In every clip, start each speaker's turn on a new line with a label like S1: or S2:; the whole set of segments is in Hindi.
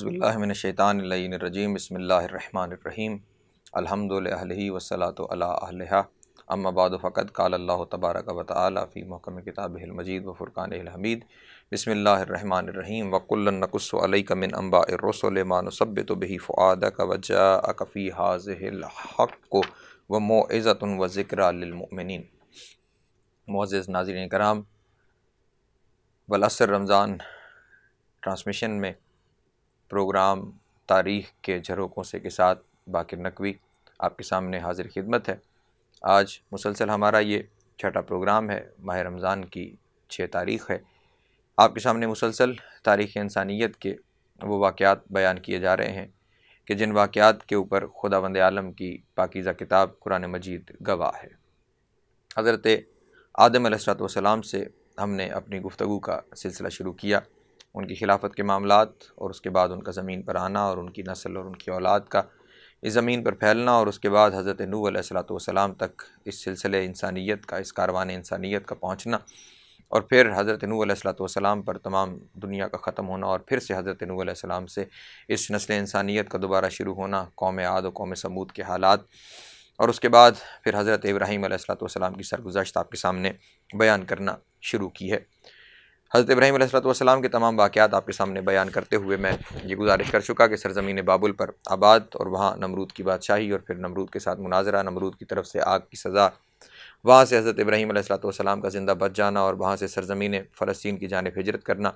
S1: अज़बिल्लाशैतानरजीम बसमीम अलहमदिल्ली वसलात अम्माबाद फ़कत काल अल्लाह तबारक वाली महकम किताबमजीद व हमीद बसमीम वकुल्लनकुसमिन अम्बा रसोलमान तो बही फ़ुआद वजा कफ़ी हाजल हक़ व मोज़त व ज़िक्रमिन मोज़ नाजरन कराम वलसर रमज़ान ट्रांसमिशन में प्रोग्राम तारीख के झरोकों के साथ बाकिर नकवी आपके सामने हाजिर खिदमत है आज मुसलसल हमारा ये छठा प्रोग्राम है माह रमज़ान की छः तारीख़ है आपके सामने मुसलसल तारीख़ इंसानियत के वो वाक़ात बयान किए जा रहे हैं कि जिन वाक़ात के ऊपर खुदा बंद आलम की पाकिज़ा किताब कुरान मजीद गवाह है हज़रत आदम सलाम से हमने अपनी गुफ्तु का सिलसिला शुरू किया उनकी खिलाफत के मामला और उसके बाद उनका ज़मीन पर आना और उनकी नस्ल और उनकी औलाद का इस ज़मीन पर फैलना और उसके बाद हज़रत नू सलाम तक इस सिलसिले इंसानियत का इस कारवान इंसानियत का पहुँचना और फिर हज़रत नू सलाम पर तमाम दुनिया का ख़त्म होना और फिर से हज़रत नू सलाम से इस नस्ल इंसानियत का दोबारा शुरू होना कौम आद और कौम समूद के हालात और उसके बाद फिर हज़रत इब्राहीम सलाम की सरगुजशत आपके सामने बयान करना शुरू की है हज़रत इब्राहिम सलाम के तमाम वाक़ात आपके सामने बयान करते हुए मैं ये गुजारिश कर चुका कि सरजमीन बाबुल पर आबाद और वहाँ नमरूद की बादशाही और फिर नमरूद के साथ मुनाजरा नमरूद की तरफ से आग की सज़ा वहाँ से हज़रत इब्राहिम सलाम का ज़िंदा बच जाना और वहाँ से सरजमीन फ़लस्तीन की जानब हजरत करना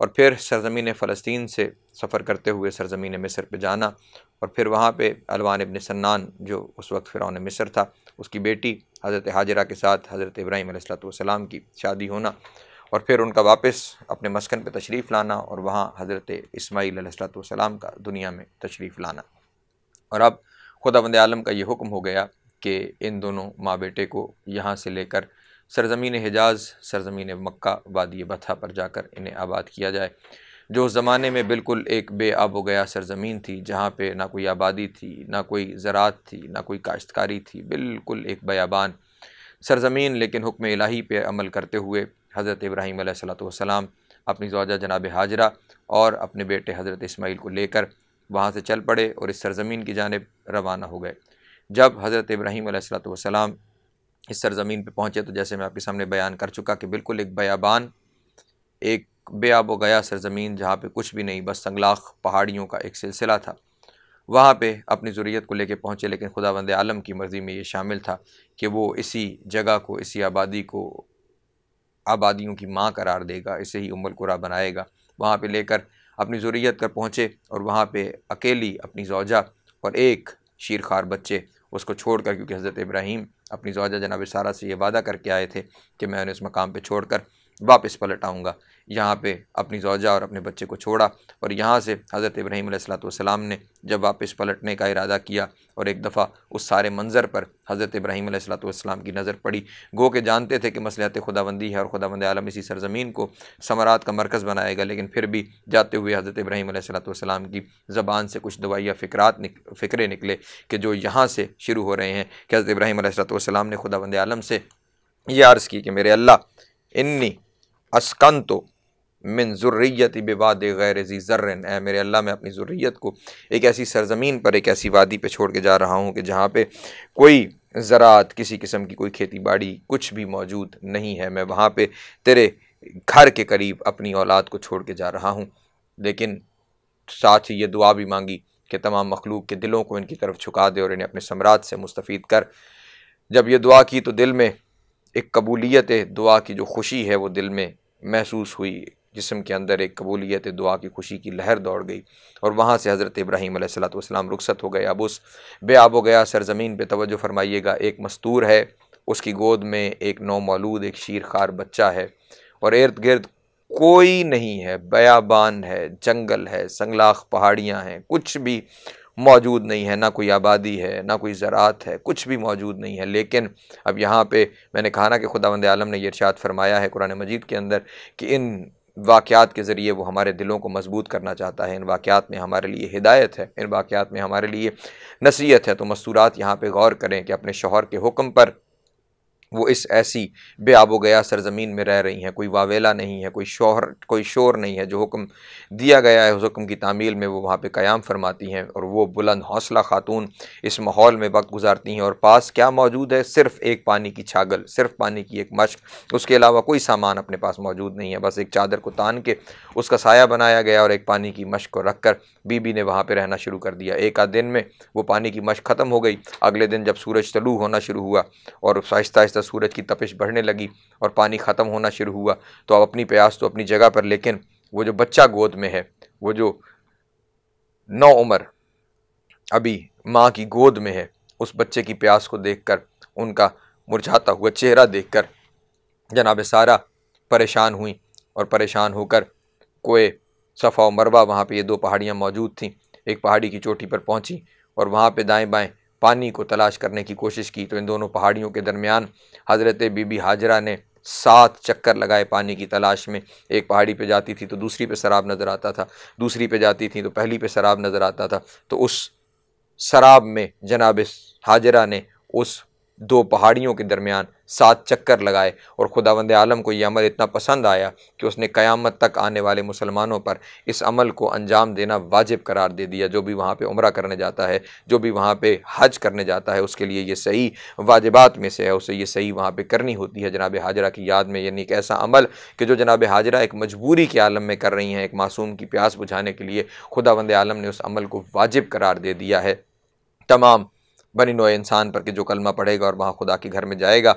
S1: और फिर सरजमीन फ़लस्तीन से सफ़र करते हुए सरजमीन मिस्र पर जाना और फिर वहाँ पर अलवान इबन सन्नान जो उस वक्त फ़िरौन मिस्र था उसकी बेटी हज़रत हाजरा के साथ हज़रत इब्राहिम सलाम की शादी होना और फिर उनका वापस अपने मस्कन पर तशरीफ़ लाना और वहाँ हज़रत इसमाईल सलाम का दुनिया में तशरीफ़ लाना और अब खुदा बंद आलम का ये हुक्म हो गया कि इन दोनों माँ बेटे को यहाँ से लेकर सरजमीन हिजाज़ सरजमीन मक्का वादी बथा पर जाकर इन्हें आबाद किया जाए जो उस ज़माने में बिल्कुल एक बेआब हो गया सरजमीन थी जहाँ पे ना कोई आबादी थी ना कोई ज़रात थी ना कोई काश्तकारी थी बिल्कुल एक बयाबान सरजमीन लेकिन हुक्म इलाही पे अमल करते हुए हज़रत इब्राहिम सलाम अपनी जवाजा जनाब हाजरा और अपने बेटे हज़रत इसमाइल को लेकर वहाँ से चल पड़े और इस सरज़मीन की जानब रवाना हो गए जब हज़रत इब्राहीम सलाम इस सरज़मीन पर पहुँचे तो जैसे मैं आपके सामने बयान कर चुका कि बिल्कुल एक बयाबान एक बेआब गया सरज़मीन जहाँ पर कुछ भी नहीं बस संगलाख पहाड़ियों का एक सिलसिला था वहाँ पे अपनी ज़रूरीत को लेके पहुँचे लेकिन खुदा वंद आलम की मर्ज़ी में ये शामिल था कि वो इसी जगह को इसी आबादी को आबादियों की माँ करार देगा इसे ही उमल कुरा बनाएगा वहाँ पर लेकर अपनी ज़रूरीत कर पहुँचे और वहाँ पर अकेली अपनी जौजा और एक शीरखार बच्चे उसको छोड़ कर क्योंकि हज़रत इब्राहिम अपनी जौजा जनाब सारा से ये वादा करके आए थे कि मैं उन्हें इस मकाम पर छोड़ कर वापस पलट आऊँगा यहाँ पे अपनी जौजा और अपने बच्चे को छोड़ा और यहाँ से हज़रत इब्राहीम सलाम ने जब वापस पलटने का इरादा किया और एक दफ़ा उस सारे मंज़र पर हज़रत इब्राहीम सलाम की नज़र पड़ी गो के जानते थे कि मसलहत खुदाबंदी है और खुदाबंद आलम इसी सरजमीन को समरात का मरकज़ बनाएगा लेकिन फिर भी जाते हुए हज़रत इब्राहीम सलाम की ज़बान से कुछ दवाइया फ़िक्रात निक, फ़िक्रे निकले कि जो यहाँ से शुरू हो रहे हैं कि हज़रत इब्राहीम सलाम ने खुदाबंद आलम से यह अर्ज़ की कि मेरे अल्लाह इन्नी अस्कन तो मिन ज़ुर्रियत बेवाद गैर जी ज़र्रन ए मेरे अल्लाह मैं अपनी ज़ुर्रियत को एक ऐसी सरज़मीन पर एक ऐसी वादी पर छोड़ के जा रहा हूँ कि जहाँ पर कोई ज़रात किसी किस्म की कोई खेती बाड़ी कुछ भी मौजूद नहीं है मैं वहाँ पर तेरे घर के करीब अपनी औलाद को छोड़ के जा रहा हूँ लेकिन साथ ही ये दुआ भी मांगी कि तमाम मखलूक के दिलों को इनकी तरफ झुका दे और इन्हें अपने सम्राट से मुस्तफ़ कर जब यह दुआ की तो दिल में एक कबूलियत दुआ की जो खुशी है वो दिल में महसूस हुई जिसम के अंदर एक कबूलियत दुआ की खुशी की लहर दौड़ गई और वहाँ से हज़रत इब्राहीम सलाम रुखसत हो गए अब उस बेआब हो गया सरज़मीन पर तोज्जो फरमाइएगा एक मस्तूर है उसकी गोद में एक नौमौलूद एक शीरखार बच्चा है और इर्द गिर्द कोई नहीं है बयाबान है जंगल है संगलाख पहाड़ियाँ हैं कुछ भी मौजूद नहीं है ना कोई आबादी है ना कोई ज़रात है कुछ भी मौजूद नहीं है लेकिन अब यहाँ पे मैंने कहा ना कि खुदा वंद आलम ने यह इर्शाद फरमाया है कुरान मजीद के अंदर कि इन वाक़ात के ज़रिए वो हमारे दिलों को मजबूत करना चाहता है इन वाक़ात में हमारे लिए हिदायत है इन वाक़ात में हमारे लिए नसीहत है तो मस्तूरात यहाँ पर गौर करें कि अपने शोहर के हुक्म पर वो इस ऐसी बेआब गया सरजमीन में रह रही हैं कोई वावेला नहीं है कोई शोहर कोई शोर नहीं है जो हुक्म दिया गया है उस हुक्म की तामील में वो वहाँ पे क़याम फरमाती हैं और वो बुलंद हौसला ख़ातून इस माहौल में वक्त गुजारती हैं और पास क्या मौजूद है सिर्फ़ एक पानी की छागल सिर्फ पानी की एक मश्क उसके अलावा कोई सामान अपने पास मौजूद नहीं है बस एक चादर को तान के उसका साया बनाया गया और एक पानी की मश्क को रख कर बीबी ने वहाँ पर रहना शुरू कर दिया एक आध दिन में वो पानी की मश्क ख़त्म हो गई अगले दिन जब सूरज तलू होना शुरू हुआ और आहिस्ता आहिस्ता आहिस्ता सूरज की तपिश बढ़ने लगी और पानी ख़त्म होना शुरू हुआ तो अब अपनी प्यास तो अपनी जगह पर लेकिन वो जो बच्चा गोद में है वो जो नौ उम्र अभी माँ की गोद में है उस बच्चे की प्यास को देखकर उनका मुरझाता हुआ चेहरा देखकर जनाब सारा परेशान हुई और परेशान होकर कोए सफ़ा और मरबा वहाँ पे ये दो पहाड़ियाँ मौजूद थीं एक पहाड़ी की चोटी पर पहुँची और वहाँ पे दाएं बाएं पानी को तलाश करने की कोशिश की तो इन दोनों पहाड़ियों के दरमियान हज़रत बीबी हाजरा ने सात चक्कर लगाए पानी की तलाश में एक पहाड़ी पे जाती थी तो दूसरी पे शराब नज़र आता था दूसरी पे जाती थी तो पहली पे शराब नज़र आता था तो उस शराब में जनाब हाजरा ने उस दो पहाड़ियों के दरमियान सात चक्कर लगाए और खुदावंद आलम को यह अमल इतना पसंद आया कि उसने क़यामत तक आने वाले मुसलमानों पर इस अमल को अंजाम देना वाजिब करार दे दिया जो भी वहाँ पर उम्र करने जाता है जो भी वहाँ पर हज करने जाता है उसके लिए ये सही वाजिबात में से है उसे ये सही वहाँ पर करनी होती है जनाब हाजरा की याद में यानी एक ऐसा अमल कि जो जनाब हाजरा एक मजबूरी के आलम में कर रही हैं एक मासूम की प्यास बुझाने के लिए खुदावंद आलम ने उस अमल को वाजिब करार दे दिया है तमाम बनी नो इंसान पर कि जो कलमा पढ़ेगा और वहाँ खुदा के घर में जाएगा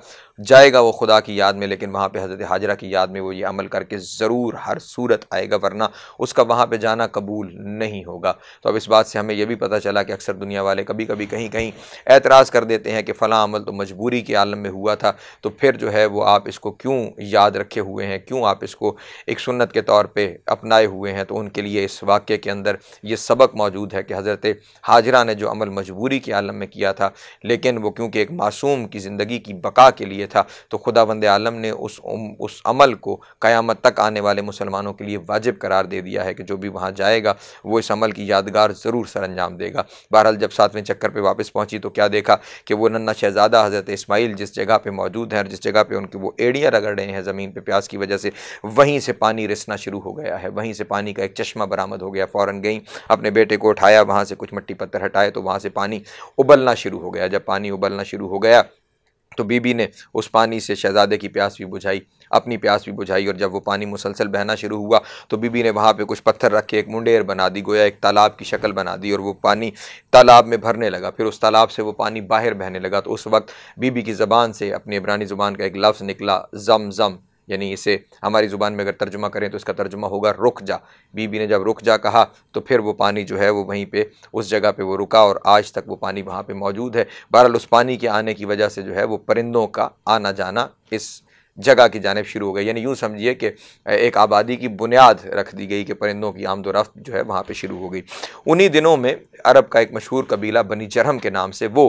S1: जाएगा वो खुदा की याद में लेकिन वहाँ पे हज़रत हाजरा की याद में वो ये अमल करके ज़रूर हर सूरत आएगा वरना उसका वहाँ पे जाना कबूल नहीं होगा तो अब इस बात से हमें यह भी पता चला कि अक्सर दुनिया वाले कभी कभी कहीं कहीं एतराज़ कर देते हैं कि फ़लाँ अमल तो मजबूरी के आलम में हुआ था तो फिर जो है वो आप इसको क्यों याद रखे हुए हैं क्यों आप इसको एक सुन्नत के तौर पर अपनाए हुए हैं तो उनके लिए इस वाक़े के अंदर ये सबक मौजूद है कि हज़रत हाजरा ने जो अमल मजबूरी के आलम में किया किया था लेकिन वो क्योंकि एक मासूम की ज़िंदगी की बका के लिए था तो खुदा बंद आलम ने उस उम, उस अमल को क़्यामत तक आने वाले मुसलमानों के लिए वाजिब करार दे दिया है कि जो भी वहाँ जाएगा वो इस अमल की यादगार ज़रूर सर अंजाम देगा बहरहाल जब सातवें चक्कर पर वापस पहुँची तो क्या देखा कि वो नन्ना शहजादा हज़रत इसमाइल जिस जगह पर मौजूद हैं और जिस जगह पर उनकी वो एड़ियाँ रगड़ रहे हैं ज़मीन पर प्यास की वजह से वहीं से पानी रिसना शुरू हो गया है वहीं से पानी का एक चश्मा बरामद हो गया फ़ौरन गई अपने बेटे को उठाया वहाँ से कुछ मिट्टी पत्थर हटाए तो वहाँ से पानी उबलना उबलना शुरू हो गया जब पानी उबलना शुरू हो गया तो बीबी ने उस पानी से शहजादे की प्यास भी बुझाई अपनी प्यास भी बुझाई और जब वो पानी मुसलसल बहना शुरू हुआ तो बीबी ने वहाँ पे कुछ पत्थर रख के एक मुंडेर बना दी गोया एक तालाब की शक्ल बना दी और वो पानी तालाब में भरने लगा फिर उस तालाब से वो पानी बाहर बहने लगा तो उस वक्त बीबी की ज़बान से अपनी इबरानी ज़ुबान का एक लफ्ज़ निकला जम जम यानी इसे हमारी ज़ुबान में अगर तर्जुमा करें तो इसका तर्जुमा होगा रुक जा बीबी ने जब रुक जा कहा तो फिर वो पानी जो है वो वहीं पे उस जगह पे वो रुका और आज तक वो पानी वहाँ पे मौजूद है बहरहाल उस पानी के आने की वजह से जो है वो परिंदों का आना जाना इस जगह की जानब शुरू हो गई यानी यूँ समझिए कि एक आबादी की बुनियाद रख दी गई कि परिंदों की आमद रफ्त जो है वहाँ पर शुरू हो गई उन्हीं दिनों में अरब का एक मशहूर कबीला बनी जरहम के नाम से वो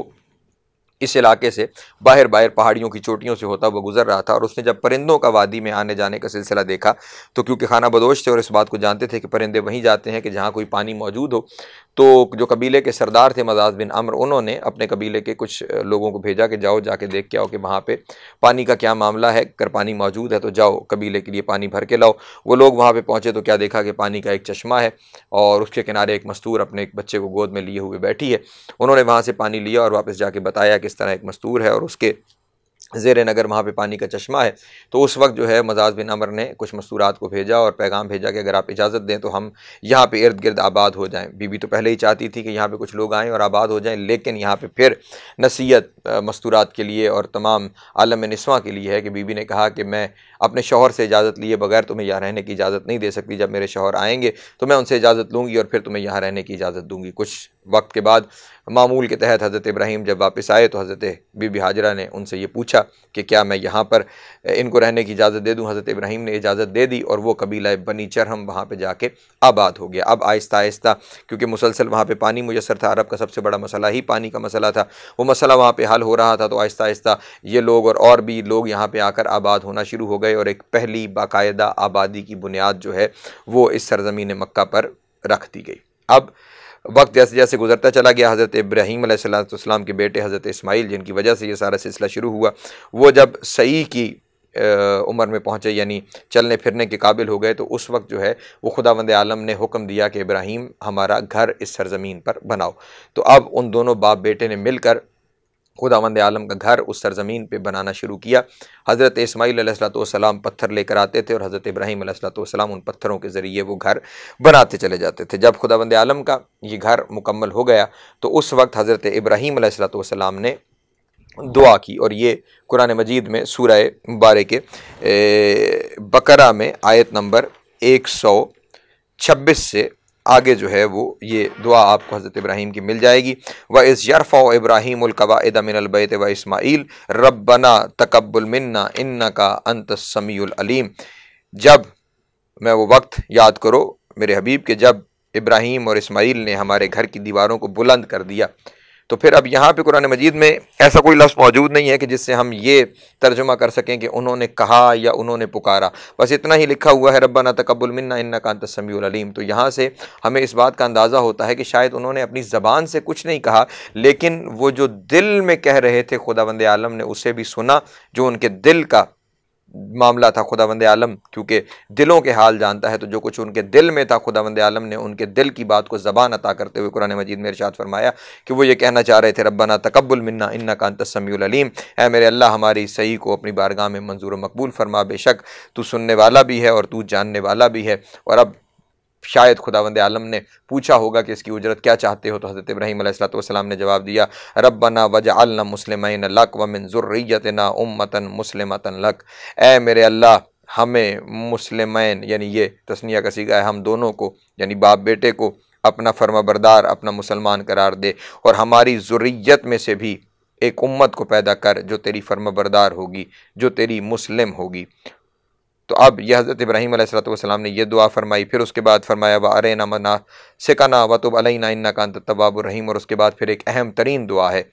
S1: इस इलाके से बाहर बाहर पहाड़ियों की चोटियों से होता हुआ गुजर रहा था और उसने जब परिंदों का वादी में आने जाने का सिलसिला देखा तो क्योंकि खाना बदोश थे और इस बात को जानते थे कि परिंदे वहीं जाते हैं कि जहाँ कोई पानी मौजूद हो तो जो कबीले के सरदार थे मजाज बिन अमर उन्होंने अपने कबीले के कुछ लोगों को भेजा कि जाओ जाके देख के आओ कि वहाँ पर पानी का क्या मामला है अगर पानी मौजूद है तो जाओ कबीले के लिए पानी भर के लाओ वो लोग वहाँ पर पहुँचे तो क्या देखा कि पानी का एक चश्मा है और उसके किनारे एक मस्तूर अपने एक बच्चे को गोद में लिए हुए बैठी है उन्होंने वहाँ से पानी लिया और वापस जाके बताया कि इस तरह एक मस्तूर है और उसके जेर नगर वहाँ पे पानी का चश्मा है तो उस वक्त जो है मजाज बिन अमर ने कुछ मस्तूरात को भेजा और पैगाम भेजा कि अगर आप इजाज़त दें तो हम यहाँ पे इर्द गिर्द आबाद हो जाएं बीबी तो पहले ही चाहती थी कि यहाँ पे कुछ लोग आएँ और आबाद हो जाएं लेकिन यहाँ पे फिर नसीहत मस्तूरात के लिए और तमाम आलम नस्वा के लिए है कि बीबी ने कहा कि मैं अपने शोहर से इजाज़त लिए बगैर तुम्हें यहाँ रहने की इजाज़त नहीं दे सकती जब मेरे शोहर आएंगे तो मैं उनसे इजाज़त लूँगी और फिर तुम्हें यहाँ रहने की इजाज़त दूँगी कुछ वक्त के बाद मामूल के तहत हज़रत इब्राहिम जब वापस आए तो हज़रत बीबी हाजरा ने उनसे ये पूछा कि क्या मैं यहाँ पर इनको रहने की इजाज़त दे दूँ हज़रत इब्राहिम ने इजाज़त दे दी और वो कबीला बनी चरहम वहाँ पर जाके आबाद हो गया अब आहिस्ता आहिस्ता क्योंकि मुसलसल वहाँ पर पानी मुयसर था अरब का सबसे बड़ा मसला ही पानी का मसला था वो मसला वहाँ पर हल हो रहा था तो आहिस्ता आहिस्ता ये लोग और और भी लोग यहाँ पर आकर आबाद होना शुरू हो गए गए और एक पहली बाकायदा आबादी की बुनियाद जो है वो इस सरजमीन मक्का पर रख दी गई अब वक्त जैसे जैसे गुजरता चला गया हज़रत इब्राहीम के बेटे हज़रत इसमाइल जिनकी वजह से ये सारा सिलसिला शुरू हुआ वो जब सई की उम्र में पहुँचे यानी चलने फिरने के काबिल हो गए तो उस वक्त जो है वो खुदा वंद आलम ने हुक्म दिया कि इब्राहिम हमारा घर इस सरजमीन पर बनाओ तो अब उन दोनों बाप बेटे ने मिलकर वंद आलम का घर उस सरज़मीन पर बनाना शुरू किया हज़रत इसमाईल सलाम पत्थर लेकर आते थे और हज़रत इब्राहिम सलाम उन पत्थरों के ज़रिए वो घर बनाते चले जाते थे जब वंद आलम का ये घर मुकम्मल हो गया तो उस वक्त हज़रत इब्राहिम सलाम ने दुआ की और ये कुरान मजीद में सूरह बारे के बकरा में आयत नंबर एक सौ छब्बीस से आगे जो है वो ये दुआ आपको हज़रत इब्राहिम की मिल जाएगी व इस यरफ़ा इब्राहिमकवाद मिनबैत व इसमाईल रबना तकबुल मन्ना इन्ना का अंत समीम जब मैं वो वक्त याद करो मेरे हबीब के जब इब्राहिम और इसमाइल ने हमारे घर की दीवारों को बुलंद कर दिया तो फिर अब यहाँ पे कुरान मजीद में ऐसा कोई लफ्ज़ मौजूद नहीं है कि जिससे हम ये तर्जुमा कर सकें कि उन्होंने कहा या उन्होंने पुकारा बस इतना ही लिखा हुआ है रब्बाना तकबुल मन्ना इन्ना का तसमीम तो यहाँ से हमें इस बात का अंदाज़ा होता है कि शायद उन्होंने अपनी ज़बान से कुछ नहीं कहा लेकिन वो जो दिल में कह रहे थे खुदा बंद आलम ने उसे भी सुना जो उनके दिल का मामला था खुदा बंद आलम क्योंकि दिलों के हाल जानता है तो जो कुछ उनके दिल में था खुदा बंद आलम ने उनके दिल की बात को ज़बान अता करते हुए कुरान मजीद में इरशाद फरमाया कि वो ये कहना चाह रहे थे रब्बाना तकबुल मन्ना इन्ना का तसमीम है मेरे अल्लाह हमारी सही को अपनी बारगाह में मंजूर मकबूल फरमा बेशक तू सुनने वाला भी है और तू जानने वाला भी है और अब शायद खुदावंद आलम ने पूछा होगा कि इसकी उजरत क्या चाहते हो तो हज़रत इब्राहिम सलाम ने जवाब दिया रब्बना वज अलना मुस्लिम लक वमिन ज़ुर्रियत ना उम्मतन मुस्लिम लक ए मेरे अल्लाह हमें मुस्लिम यानी ये तस्निया का सीगा है हम दोनों को यानी बाप बेटे को अपना फर्मा बरदार अपना मुसलमान करार दे और हमारी ज़ुर्रियत में से भी एक उम्मत को पैदा कर जो तेरी फर्मा बरदार होगी जो तेरी मुस्लिम होगी तो अब यह हज़रत इब्राहिम सलाम ने यह दुआ फरमाई फिर उसके बाद फरमाया व अरे नमना सिकना वतुब ना इन्ना कान तबाबुररहीम और उसके बाद फिर एक अहम तरीन दुआ है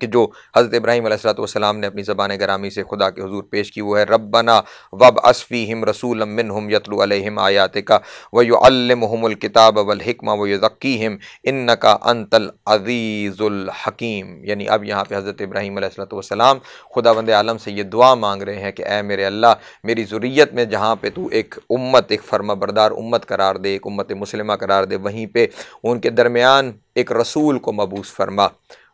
S1: कि जो हज़रत इब्राहिम सलाम ने अपनी ज़बान ग्रामी से खुदा के हजूर पेश की वो है रबना वब असफ़ी हम रसूल मिन हम यतलु अलहम आयात का वयुअलमहमुल किताब वलहिकमा वकी हम इन का अनतल अज़ीज़ुलहकीम यानी अब यहाँ पे हज़रत इब्राहिम सलाम खुदा वंद आलम से ये दुआ मांग रहे हैं कि ए मेरे अल्लाह मेरी ज़ुरीत में जहाँ पर तू एक उम्मत एक फर्मा बरदार उम्मत करार दे एक उम्मत मुसलमा करार दे वहीं पर उनके दरमियान एक रसूल को मबूस फरमा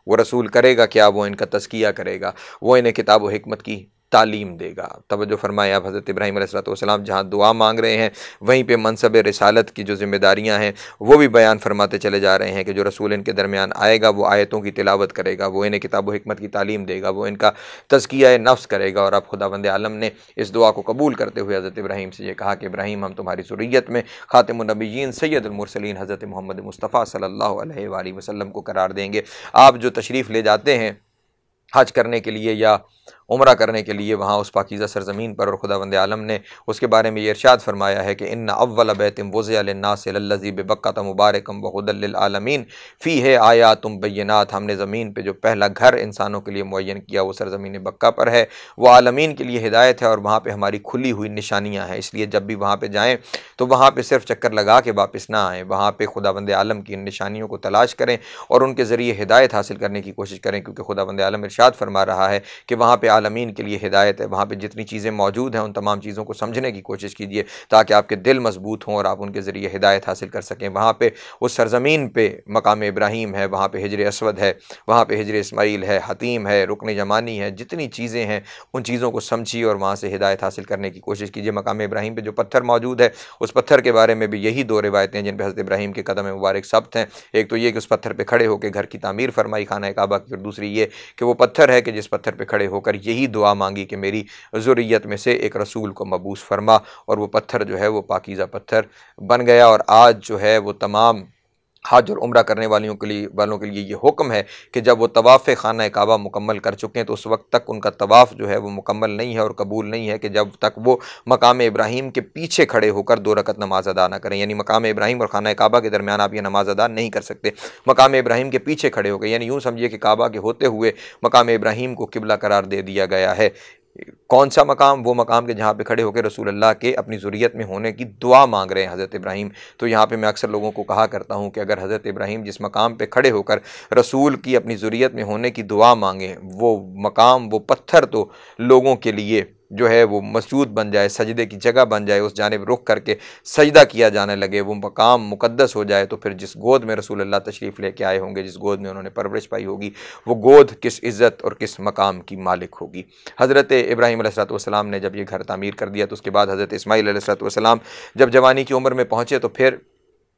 S1: वो रसूल करेगा क्या वो इनका तस्किया करेगा वो इन्हें किताब व हमत की तालीम देगा तोज्जो फरमाया आप हज़रत इब्राहिम सलाम जहाँ दुआ मांग रहे हैं वहीं पर मनसब रसालत की जो जिम्मेदारियाँ हैं वो भी बयान फरमाते चले जा रहे हैं कि जो रसूल इनके दरमियान आएगा वो आयतों की तिलावत करेगा वो इन्हें किताब हमत की तालीम देगा वो इनका तजकिया नफ्स करेगा और अब खुदा बंद आलम ने इस दुआ को कबूल करते हुए हज़रत इब्राहिम से यह कहा कि इब्राहिम हम तुम्हारी सुरीत में ख़ातमनबीन सैदुलमरसलिन हज़रत मोहम्मद मुस्तफ़ा सल्ला वसलम को करार देंगे आप जो तशरीफ़ ले जाते हैं हज करने के लिए या उम्र करने के लिए वहाँ उस पाकिज़ा सरजमीन पर और खुदा वंद आलम ने उसके बारे में ये इरशाद फरमाया है कि इन अव्वल बैतम वज़नासब बक्का मुबारकम वहदलमीन फ़ी है आया तुम बैनात हमने ज़मीन पर जो पहला घर इंसानों के लिए मुन किया वो सरजमीन बक्का पर है वह आलमीन के लिए हिदायत है और वहाँ पर हमारी खुली हुई निशानियाँ हैं इसलिए जब भी वहाँ पर जाएँ तो वहाँ पर सिर्फ चक्कर लगा के वापस ना आएँ वहाँ पर खुदा वंद आलम की निशानियों को तलाश करें और उनके ज़रिए हिदायत हासिल करने की कोशिश करें क्योंकि खुदा वंद आलम इरशाद फरमा रहा है कि वहाँ पे आलमीन के लिए हिदायत है वहाँ पे जितनी चीज़ें मौजूद हैं उन तमाम चीज़ों को समझने की कोशिश कीजिए ताकि आपके दिल मजबूत हों और आप उनके ज़रिए हिदायत हासिल कर सकें वहाँ पर उस सरज़मीन पर मकाम इब्राहिम है वहाँ पर हजर असवद है वहाँ पर हजर इसमाइल है हतीम है रुकन जमानी है जितनी चीज़ें हैं उन चीज़ों को समझिए और वहाँ से हिदायत हासिल करने की कोशिश कीजिए मकाम इब्राहिम पर जो पत्थर मौजूद है उस पत्थर के बारे में भी यही दो रिवायतें हैं जिन पर हज़रत इब्राहिम के कदम मुबारक सब्त हैं एक तो ये कि उस पत्थर पर खड़े होकर घर की तमीर फरमाई खाना है काबा की और दूसरी ये कि वो पत्थर है कि जिस पत्थर पर खड़े होकर होकर यही दुआ मांगी कि मेरी ज़ुरियत में से एक रसूल को मबूस फरमा और वो पत्थर जो है वो पाकिज़ा पत्थर बन गया और आज जो है वो तमाम हज और उम्र करने वालों के लिए वालों के लिए ये हुक्म है कि जब वो तवाफ़ खाना काबा मुकम्मल कर चुके हैं तो उस वक्त तक उनका तवाफ़ जो है वो मुकम्मल नहीं है और कबूल नहीं है कि जब तक वो मकाम इब्राहिम के पीछे खड़े होकर दो रकत नमाज अदा ना करें यानी मकाम इब्राहिम और खाना काबा के दरमियान आप ये नमाज अदा नहीं कर सकते मकाम इब्राहिम के पीछे खड़े हो गए यानी यूँ समझिए कि काबा के होते हुए मकाम इब्राहिम को किबला करार दे दिया गया है कौन सा मकाम वो मकाम के जहाँ पे खड़े होकर रसूल अल्लाह के अपनी ज़ुरीत में होने की दुआ मांग रहे हैं हज़रत इब्राहिम तो यहाँ पे मैं अक्सर लोगों को कहा करता हूँ कि अगर हज़रत इब्राहिम जिस मकाम पे खड़े होकर रसूल की अपनी ज़ुरीत में होने की दुआ मांगें वो मकाम वो पत्थर तो लोगों के लिए जो है वो मसूद बन जाए सजदे की जगह बन जाए उस जानब रुख करके सजदा किया जाने लगे वो मकाम मुकदस हो जाए तो फिर जिस गोद में रसूल अल्लाह तशरीफ़ लेके आए होंगे जिस गोद में उन्होंने परवरिश पाई होगी वो गोद किस इज़्ज़त और किस मकाम की मालिक होगी हज़रत इब्राहिम सलाम ने जब ये घर तमीर कर दिया तो उसके बाद हज़रत इसमाईल सलाम जब जवानी की उम्र में पहुँचे तो फिर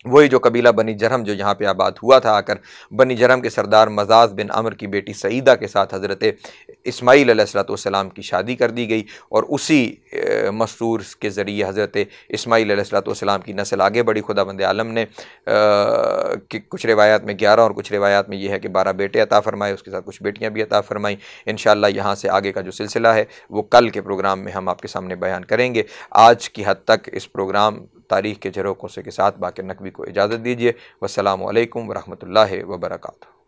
S1: वही जो कबीला बनी जरम जो यहाँ पे आबाद हुआ था आकर बनी जरम के सरदार मजाज बिन अमर की बेटी सईदा के साथ हज़रत इस्माईल सलाम की शादी कर दी गई और उसी मसूर के ज़रिए हज़रत इस्माईल सलाम की नस्ल आगे बढ़ी खुदा बंद आलम ने कि कुछ रिवायात में ग्यारह और कुछ रिवायात में यह है कि बारह बेटे अता फ़रमाए उसके साथ कुछ बेटियाँ भी अता फ़रमाईं इन यहाँ से आगे का जो सिलसिला है वो कल के प्रोग्राम में हम आपके सामने बयान करेंगे आज की हद तक इस प्रोग्राम तारीख़ के झरोकों से के साथ बाकी नकवी को इजाज़त दीजिए वसलम वरहमल वर्का